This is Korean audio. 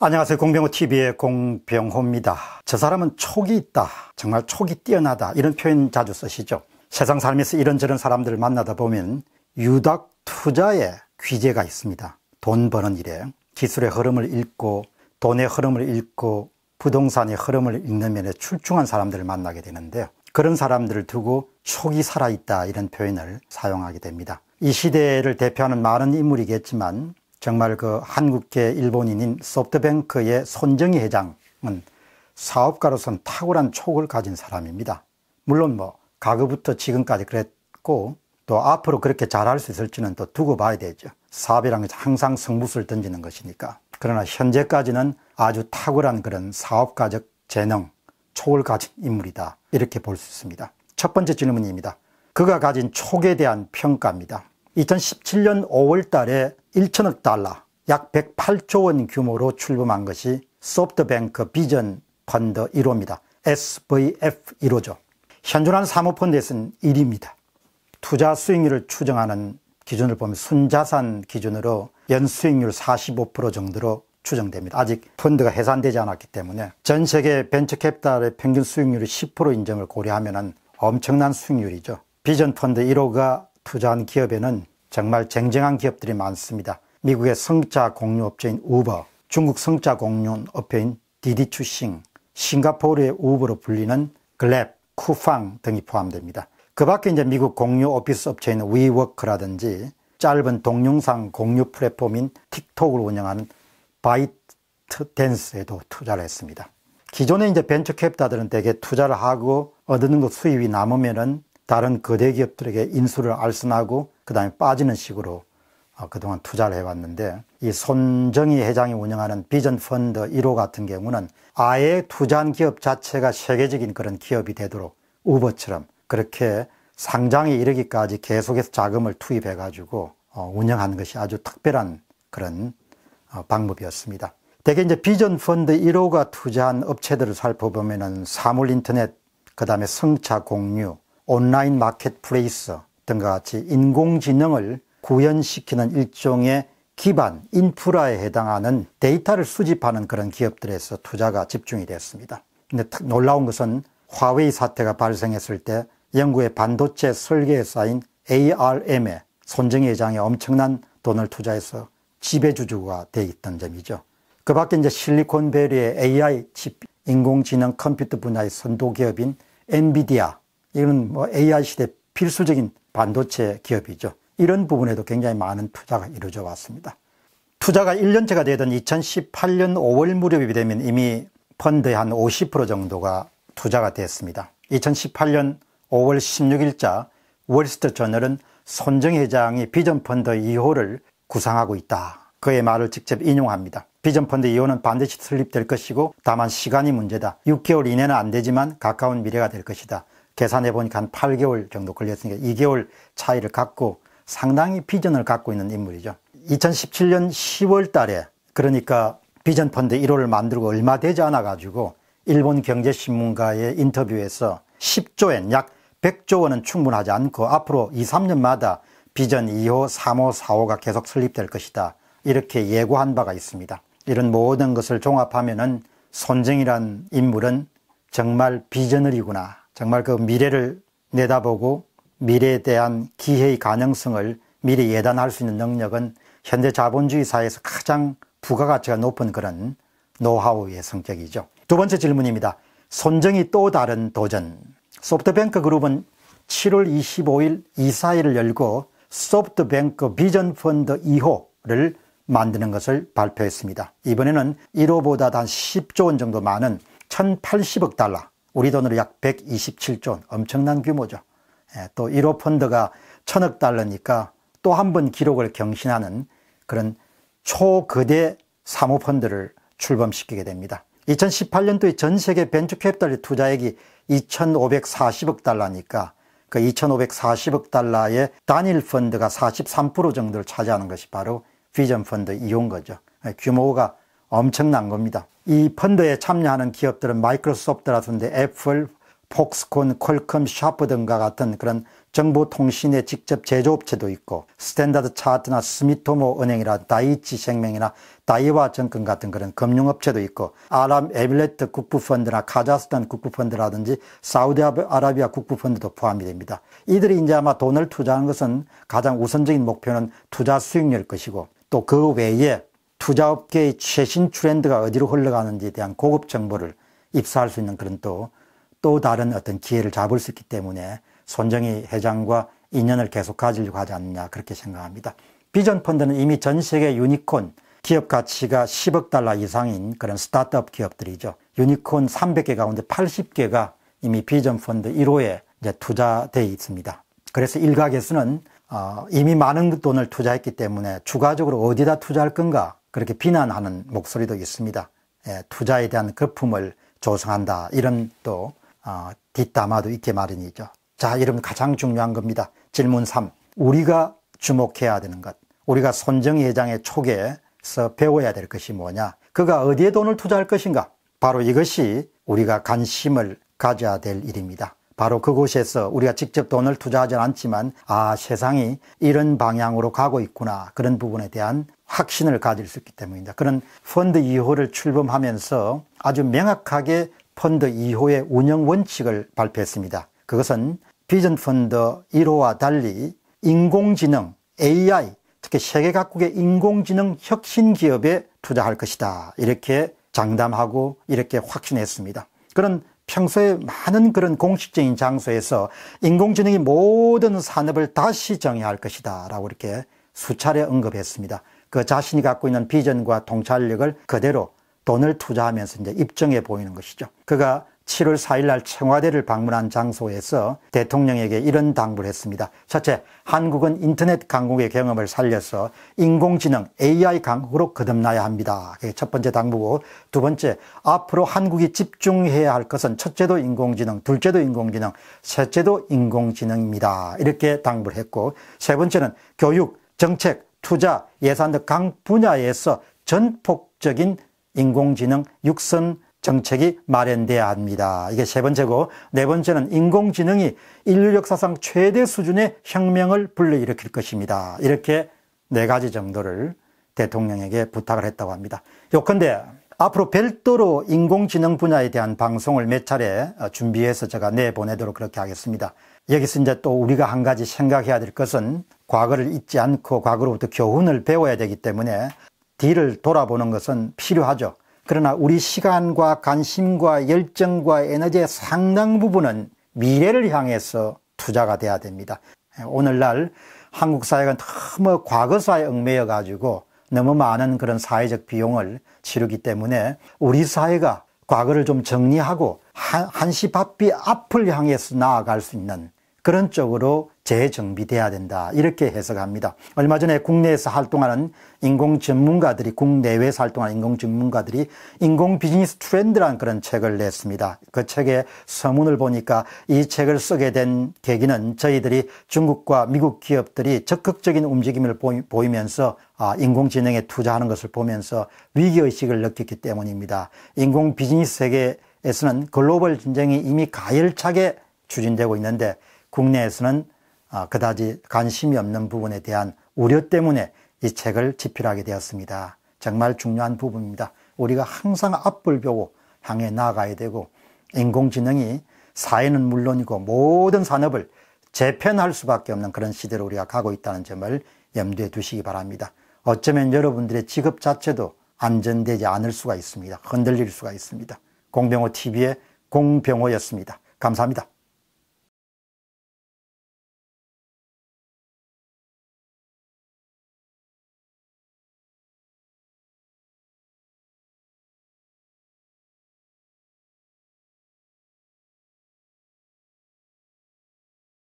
안녕하세요 공병호TV의 공병호입니다 저 사람은 촉이 있다 정말 촉이 뛰어나다 이런 표현 자주 쓰시죠 세상 삶에서 이런저런 사람들을 만나다 보면 유닥 투자에 귀재가 있습니다 돈 버는 일에 기술의 흐름을 읽고 돈의 흐름을 읽고 부동산의 흐름을 읽는 면에 출중한 사람들을 만나게 되는데요 그런 사람들을 두고 촉이 살아있다 이런 표현을 사용하게 됩니다 이 시대를 대표하는 많은 인물이겠지만 정말 그 한국계 일본인인 소프트뱅크의 손정희 회장은 사업가로선 탁월한 촉을 가진 사람입니다. 물론 뭐 과거부터 지금까지 그랬고 또 앞으로 그렇게 잘할 수 있을지는 또 두고 봐야 되죠. 사업이란 게 항상 승부수를 던지는 것이니까. 그러나 현재까지는 아주 탁월한 그런 사업가적 재능, 촉을 가진 인물이다. 이렇게 볼 수 있습니다. 첫 번째 질문입니다. 그가 가진 촉에 대한 평가입니다. 2017년 5월 달에 1천억 달러 약 108조 원 규모로 출범한 것이 소프트뱅크 비전 펀드 1호입니다. SVF 1호죠. 현존한 사모펀드에서는 1위입니다. 투자 수익률을 추정하는 기준을 보면 순자산 기준으로 연수익률 45% 정도로 추정됩니다. 아직 펀드가 해산되지 않았기 때문에 전 세계 벤처캐피탈의 평균 수익률이 10% 인정을 고려하면 엄청난 수익률이죠. 비전 펀드 1호가 투자한 기업에는 정말 쟁쟁한 기업들이 많습니다. 미국의 성자 공유업체인 우버, 중국 성자 공유 업체인 디디추싱, 싱가포르의 우버로 불리는 글랩, 쿠팡 등이 포함됩니다. 그 밖에 이제 미국 공유 오피스 업체인 위워크라든지 짧은 동영상 공유 플랫폼인 틱톡을 운영하는 바이트댄스에도 투자를 했습니다. 기존에 이제 벤처 캐피탈들은 대개 투자를 하고 얻는 것 수입이 남으면은 다른 거대 기업들에게 인수를 알선하고 그 다음에 빠지는 식으로 어, 그동안 투자를 해왔는데 이 손정희 회장이 운영하는 비전 펀드 1호 같은 경우는 아예 투자한 기업 자체가 세계적인 그런 기업이 되도록 우버처럼 그렇게 상장에 이르기까지 계속해서 자금을 투입해 가지고 어, 운영하는 것이 아주 특별한 그런 어, 방법이었습니다. 대개 이제 비전 펀드 1호가 투자한 업체들을 살펴보면은 사물인터넷, 그 다음에 승차 공유, 온라인 마켓플레이스 등과 같이 인공지능을 구현시키는 일종의 기반, 인프라에 해당하는 데이터를 수집하는 그런 기업들에서 투자가 집중이 됐습니다. 근데 놀라운 것은 화웨이 사태가 발생했을 때 영국의 반도체 설계사인 a r m 의 손정희 회장이 엄청난 돈을 투자해서 지배주주가 돼 있던 점이죠. 그 밖에 이제 실리콘밸리의 AI 칩, 인공지능 컴퓨터 분야의 선도기업인 엔비디아, 이건 뭐 AI 시대 필수적인 반도체 기업이죠. 이런 부분에도 굉장히 많은 투자가 이루어져 왔습니다. 투자가 1년째가 되던 2018년 5월 무렵이 되면 이미 펀드의 한 50% 정도가 투자가 됐습니다. 2018년 5월 16일자 월스트 저널은 손정 회장이 비전펀드 2호를 구상하고 있다. 그의 말을 직접 인용합니다. 비전펀드 2호는 반드시 설립될 것이고 다만 시간이 문제다. 6개월 이내는 안 되지만 가까운 미래가 될 것이다. 계산해 보니까 한 8개월 정도 걸렸으니까 2개월 차이를 갖고 상당히 비전을 갖고 있는 인물이죠. 2017년 10월 달에 그러니까 비전 펀드 1호를 만들고 얼마 되지 않아 가지고 일본 경제신문가의 인터뷰에서 10조엔 약 100조 원은 충분하지 않고 앞으로 2, 3년마다 비전 2호, 3호, 4호가 계속 설립될 것이다. 이렇게 예고한 바가 있습니다. 이런 모든 것을 종합하면 손정이란 인물은 정말 비전을이구나 정말 그 미래를 내다보고 미래에 대한 기회의 가능성을 미리 예단할 수 있는 능력은 현대 자본주의 사회에서 가장 부가가치가 높은 그런 노하우의 성격이죠. 두 번째 질문입니다. 손정이 또 다른 도전. 소프트뱅크 그룹은 7월 25일 이사회를 열고 소프트뱅크 비전 펀드 2호를 만드는 것을 발표했습니다. 이번에는 1호보다 단 10조 원 정도 많은 1,080억 달러, 우리 돈으로 약 127조 원 엄청난 규모죠. 예, 또 1호 펀드가 천억 달러니까 또 한 번 기록을 경신하는 그런 초거대 사모펀드를 출범시키게 됩니다. 2018년도에 전 세계 벤처캐피탈의 투자액이 2,540억 달러니까 그 2,540억 달러의 단일 펀드가 43% 정도를 차지하는 것이 바로 비전 펀드 이용 거죠. 예, 규모가 엄청난 겁니다. 이 펀드에 참여하는 기업들은 마이크로소프트라든지 애플, 폭스콘, 퀄컴 샤프 등과 같은 그런 정보통신의 직접 제조업체도 있고 스탠다드 차트나 스미토모 은행이나 다이치 생명이나 다이와 정권 같은 그런 금융업체도 있고 아람 에밀레트 국부펀드나 카자흐스탄 국부펀드라든지 사우디아라비아 국부펀드도 포함이 됩니다. 이들이 이제 아마 돈을 투자하는 것은 가장 우선적인 목표는 투자 수익률 것이고 또 그 외에 투자업계의 최신 트렌드가 어디로 흘러가는지에 대한 고급 정보를 입수할수 있는 그런 또, 또 다른 어떤 기회를 잡을 수 있기 때문에 손정희 회장과 인연을 계속 가지려고 하지 않느냐 그렇게 생각합니다. 비전 펀드는 이미 전 세계 유니콘 기업 가치가 10억 달러 이상인 그런 스타트업 기업들이죠. 유니콘 300개 가운데 80개가 이미 비전 펀드 1호에 이제 투자되어 있습니다. 그래서 일각에서는 어, 이미 많은 돈을 투자했기 때문에 추가적으로 어디다 투자할 건가 그렇게 비난하는 목소리도 있습니다. 예, 투자에 대한 거품을 조성한다. 이런 또 어, 뒷담화도 있게 마련이죠. 자, 이러면 가장 중요한 겁니다. 질문 3. 우리가 주목해야 되는 것. 우리가 손정 회장의 촉에서 배워야 될 것이 뭐냐? 그가 어디에 돈을 투자할 것인가? 바로 이것이 우리가 관심을 가져야 될 일입니다. 바로 그곳에서 우리가 직접 돈을 투자하지 않지만 아 세상이 이런 방향으로 가고 있구나 그런 부분에 대한 확신을 가질 수 있기 때문입니다 그런 펀드 2호를 출범하면서 아주 명확하게 펀드 2호의 운영 원칙을 발표했습니다. 그것은 비전 펀드 1호와 달리 인공지능, AI, 특히 세계 각국의 인공지능 혁신 기업에 투자할 것이다. 이렇게 장담하고 이렇게 확신했습니다. 그런 평소에 많은 그런 공식적인 장소에서 인공지능이 모든 산업을 다시 정의할 것이다. 라고 이렇게 수차례 언급했습니다. 그 자신이 갖고 있는 비전과 통찰력을 그대로 돈을 투자하면서 이제 입증해 보이는 것이죠. 그가 7월 4일 날 청와대를 방문한 장소에서 대통령에게 이런 당부를 했습니다. 첫째, 한국은 인터넷 강국의 경험을 살려서 인공지능 AI 강국으로 거듭나야 합니다. 그게 첫 번째 당부고 두 번째, 앞으로 한국이 집중해야 할 것은 첫째도 인공지능, 둘째도 인공지능, 셋째도 인공지능입니다. 이렇게 당부를 했고 세 번째는 교육, 정책, 투자, 예산 등 각 분야에서 전폭적인 인공지능 육선 정책이 마련돼야 합니다. 이게 세 번째고 네 번째는 인공지능이 인류 역사상 최대 수준의 혁명을 불러일으킬 것입니다. 이렇게 네 가지 정도를 대통령에게 부탁을 했다고 합니다. 요컨대 앞으로 별도로 인공지능 분야에 대한 방송을 몇 차례 준비해서 제가 내보내도록 그렇게 하겠습니다. 여기서 이제 또 우리가 한 가지 생각해야 될 것은 과거를 잊지 않고 과거로부터 교훈을 배워야 되기 때문에 뒤를 돌아보는 것은 필요하죠. 그러나 우리 시간과 관심과 열정과 에너지의 상당 부분은 미래를 향해서 투자가 돼야 됩니다. 예, 오늘날 한국 사회가 너무 과거사에 얽매여 가지고 너무 많은 그런 사회적 비용을 치르기 때문에 우리 사회가 과거를 좀 정리하고 한시바삐 앞을 향해서 나아갈 수 있는 그런 쪽으로 재정비돼야 된다 이렇게 해석합니다. 얼마 전에 국내에서 활동하는 인공 전문가들이 국내외에서 활동하는 인공 전문가들이 인공 비즈니스 트렌드란 그런 책을 냈습니다. 그 책의 서문을 보니까 이 책을 쓰게 된 계기는 저희들이 중국과 미국 기업들이 적극적인 움직임을 보이면서 아, 인공지능에 투자하는 것을 보면서 위기의식을 느꼈기 때문입니다. 인공 비즈니스 세계에서는 글로벌 진쟁이 이미 가열차게 추진되고 있는데 국내에서는 아, 그다지 관심이 없는 부분에 대한 우려 때문에 이 책을 집필하게 되었습니다. 정말 중요한 부분입니다. 우리가 항상 앞을 보고 향해 나가야 되고 인공지능이 사회는 물론이고 모든 산업을 재편할 수밖에 없는 그런 시대로 우리가 가고 있다는 점을 염두에 두시기 바랍니다. 어쩌면 여러분들의 직업 자체도 안전되지 않을 수가 있습니다. 흔들릴 수가 있습니다. 공병호 TV의 공병호였습니다. 감사합니다.